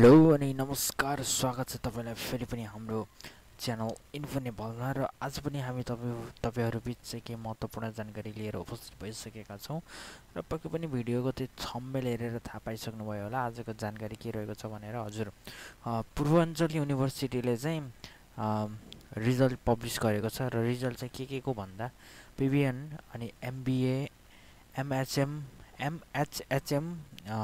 hello अनि नमस्कार स्वागत छ तपाईँलाई फेरि पनि हाम्रो च्यानल इन्फो नेपालमा र आज पनि हामी तपाईँ तपाईँहरू बिच चाहिँ केही महत्त्वपूर्ण जानकारी लिएर उपस्थित भइसकेका छौँ र पक्कै पनि भिडियोको त्यो छम्मेल हेरेर थाहा पाइसक्नुभयो होला आजको जानकारी के रहेको छ भनेर हजुर पूर्वाञ्चल युनिभर्सिटीले चाहिँ रिजल्ट पब्लिस गरेको छ र रिजल्ट चाहिँ के के को भन्दा पिबिएन अनि एमबिए एमएचएम एमएचएचएम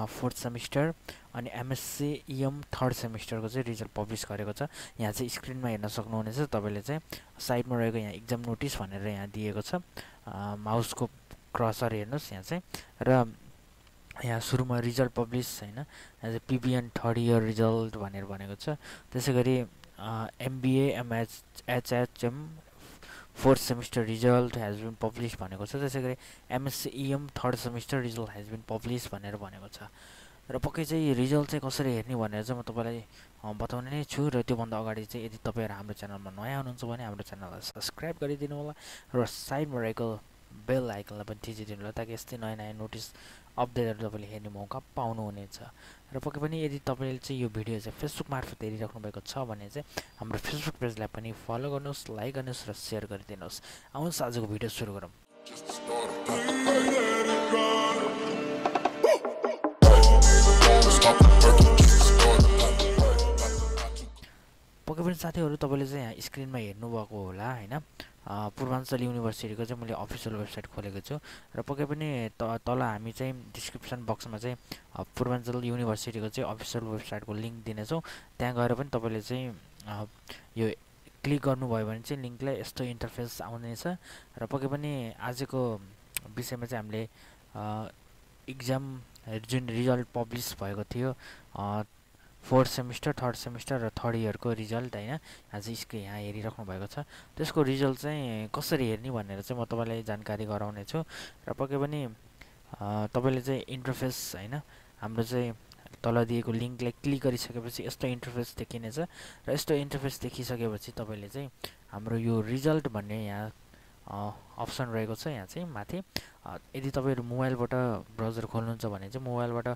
फोर्थ सेमिस्टर अनि एमएससिएम थर्ड सेमिस्टरको चाहिँ रिजल्ट पब्लिस गरेको छ यहाँ चाहिँ स्क्रिनमा हेर्न सक्नुहुनेछ तपाईँले चाहिँ साइडमा रहेको यहाँ इक्जाम नोटिस भनेर यहाँ दिएको छ माउसको क्रसर हेर्नुहोस् यहाँ चाहिँ र यहाँ सुरुमा रिजल्ट पब्लिस होइन यहाँ चाहिँ पिबिएन थर्ड इयर रिजल्ट भनेर भनेको छ त्यसै गरी MBA MH fourth semester result has been published भनेको छ त्यसै गरी MSCIEM third semester result has been published भनेर भनेको छ र पक्कै चाहिँ रिजल्ट चाहिँ कसरी हेर्ने भनेर चाहिँ म तपाईँलाई बताउने नै छु र त्योभन्दा अगाडि चाहिँ यदि तपाईँहरू हाम्रो च्यानलमा नयाँ हुनुहुन्छ भने हाम्रो च्यानललाई सब्सक्राइब गरिदिनु होला र साइडमा रहेको बेल आइकनलाई पनि थिचिदिनु होला ताकि यस्तै नयाँ नयाँ नोटिस अपडेटहरू तपाईँले हेर्ने मौका पाउनुहुनेछ र पक्कै पनि यदि तपाईँले चाहिँ यो भिडियो चाहिँ फेसबुक मार्फत हेरिराख्नु भएको छ भने चाहिँ हाम्रो फेसबुक पेजलाई पनि फलो गर्नुहोस् लाइक गर्नुहोस् र सेयर गरिदिनुहोस् आउनुहोस् आजको भिडियो सुरु गरौँ पक्कै पनि साथीहरू तपाईँले चाहिँ यहाँ स्क्रिनमा हेर्नुभएको होला होइन पूर्वाञ्चल युनिभर्सिटीको चाहिँ मैले अफिसियल वेबसाइट खोलेको छु र पक्कै पनि त तल हामी चाहिँ डिस्क्रिप्सन बक्समा चाहिँ पूर्वाञ्चल युनिभर्सिटीको चाहिँ अफिसियल वेबसाइटको लिङ्क दिनेछौँ त्यहाँ गएर पनि तपाईँले चाहिँ यो क्लिक गर्नुभयो भने चाहिँ लिङ्कलाई यस्तो इन्टरफेस आउनेछ र पक्कै पनि आजको विषयमा चाहिँ हामीले इक्जाम जुन रिजल्ट पब्लिस भएको थियो फोर्थ सेमिस्टर थर्ड सेमिस्टर र थर्ड इयरको रिजल्ट होइन आज स्क्रिन यहाँ हेरिराख्नु भएको छ त्यसको रिजल्ट चाहिँ कसरी हेर्ने भनेर चाहिँ म तपाईँलाई जानकारी गराउनेछु र पक्कै पनि तपाईँले चाहिँ इन्टरफेस होइन हाम्रो चाहिँ तल दिएको लिङ्कलाई क्लिक गरिसकेपछि यस्तो इन्टरफेस देखिनेछ र यस्तो इन्टरफेस देखिसकेपछि तपाईँले चाहिँ हाम्रो यो रिजल्ट भन्ने यहाँ अप्सन रहेको छ यहाँ चाहिँ माथि यदि तपाईँहरू मोबाइलबाट ब्राउजर खोल्नुहुन्छ भने चाहिँ मोबाइलबाट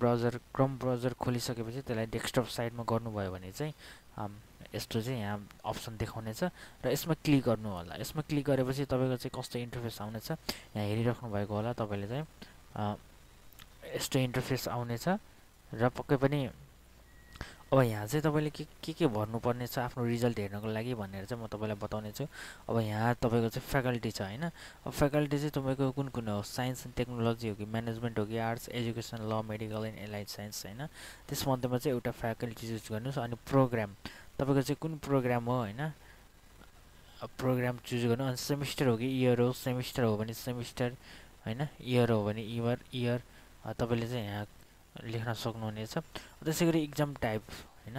ब्राउजर क्रम ब्राउजर खोलिसकेपछि त्यसलाई डेस्कटप साइडमा गर्नुभयो भने चाहिँ यस्तो चाहिँ यहाँ अप्सन देखाउनेछ र यसमा क्लिक गर्नु होला यसमा क्लिक गरेपछि तपाईँको चाहिँ कस्तो इन्टरफेस आउनेछ यहाँ हेरिराख्नु भएको होला तपाईँले चाहिँ यस्तो इन्टरफेस आउनेछ र पक्कै पनि अब यहाँ चाहिँ तपाईँले के के के भर्नुपर्ने छ आफ्नो रिजल्ट हेर्नको लागि भनेर चाहिँ म तपाईँलाई बताउने छु अब यहाँ तपाईँको चाहिँ फ्याकल्टी छ होइन अब फ्याकल्टी चाहिँ तपाईँको कुन कुन हो साइन्स एन्ड टेक्नोलोजी हो कि म्यानेजमेन्ट हो कि arts education law medical and allied science होइन त्यसमध्येमा चाहिँ एउटा फ्याकल्टी चुज गर्नुहोस् अनि प्रोग्राम तपाईँको चाहिँ कुन प्रोग्राम हो होइन प्रोग्राम चुज गर्नु अनि सेमिस्टर हो कि इयर हो सेमिस्टर हो भने सेमिस्टर होइन इयर हो भने इयर इयर तपाईँले चाहिँ यहाँ लेख्न सक्नुहुनेछ त्यसै गरी इक्जाम टाइप होइन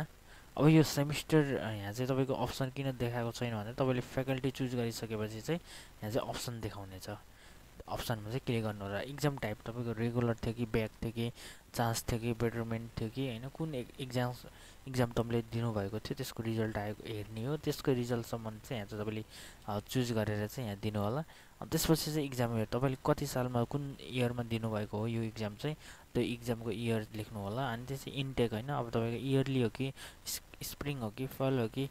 अब यो सेमिस्टर यहाँ चाहिँ तपाईँको अप्सन किन देखाएको छैन भने तपाईँले फ्याकल्टी चुज गरिसकेपछि चाहिँ यहाँ चाहिँ अप्सन देखाउनेछ अप्सनमा चाहिँ क्लिक गर्नु र इक्जाम टाइप तपाईँको रेगुलर थियो कि ब्याक थियो कि चान्स थियो कि बेटरमेन्ट थियो कि होइन कुन इक्जाम e-, इक्जाम तपाईँले दिनुभएको थियो त्यसको रिजल्ट आएको हेर्ने हो त्यसको रिजल्ट रिजल्टसम्म चाहिँ यहाँ चाहिँ तपाईँले चुज गरेर चाहिँ यहाँ दिनु होला त्यसपछि चाहिँ इक्जाम तपाईँले कति सालमा कुन इयरमा दिनुभएको हो यो इक्जाम चाहिँ त्यो इक्जामको इयर लेख्नु होला अनि चाहिँ इन्टेक होइन अब तपाईँको इयरली हो कि स्प्रिङ हो कि फल हो कि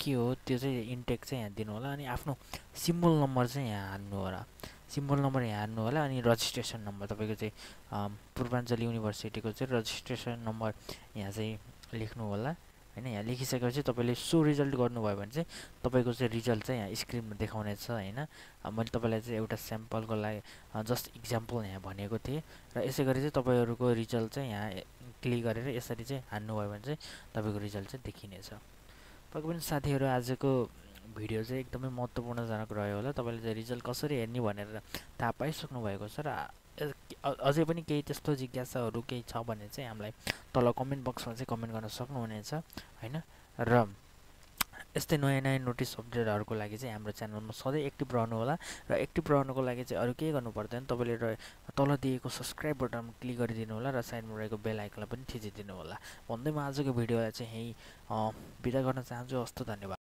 के हो त्यो चाहिँ इन्टेक चाहिँ यहाँ दिनु होला अनि आफ्नो सिम्बल नम्बर चाहिँ यहाँ हान्नु होला सिम्बल नम्बर यहाँ हान्नु होला अनि रजिस्ट्रेसन नम्बर तपाईँको चाहिँ पूर्वाञ्चल युनिभर्सिटीको चाहिँ रजिस्ट्रेसन नम्बर यहाँ चाहिँ लेख्नु होला होइन यहाँ लेखिसकेपछि तपाईँले सो रिजल्ट गर्नुभयो भने चाहिँ तपाईँको चाहिँ रिजल्ट चाहिँ यहाँ स्क्रिनमा देखाउनेछ होइन मैले तपाईँलाई चाहिँ एउटा स्याम्पलको लागि जस्ट इक्जाम्पल यहाँ भनेको थिएँ र यसै गरी चाहिँ तपाईँहरूको रिजल्ट चाहिँ यहाँ क्लिक गरेर यसरी चाहिँ हान्नुभयो भने चाहिँ तपाईँको रिजल्ट चाहिँ देखिनेछ तपाईँको पनि साथीहरू आजको भिडियो चाहिँ एकदमै महत्त्वपूर्णजनक रह्यो होला तपाईँले चाहिँ रिजल्ट कसरी हेर्ने भनेर थाहा पाइसक्नु भएको छ र अझै पनि केही त्यस्तो जिज्ञासाहरू केही छ भने चाहिँ हामीलाई तल कमेन्ट बक्समा चाहिँ कमेन्ट गर्न सक्नुहुनेछ होइन र यस्तै नयाँ नयाँ नोटिस अपडेटहरूको लागि चाहिँ हाम्रो च्यानलमा सधैँ एक्टिभ रहनु होला र एक्टिभ रहनुको लागि चाहिँ अरू केही गर्नु पर्दैन तपाईँले र तल दिएको सब्सक्राइब बटनमा क्लिक गरिदिनु होला र साइडमा रहेको बेल आइकनलाई पनि थिचिदिनु होला भन्दै म आजको भिडियोलाई चाहिँ यहीँ बिदा गर्न चाहन्छु हस्तो धन्यवाद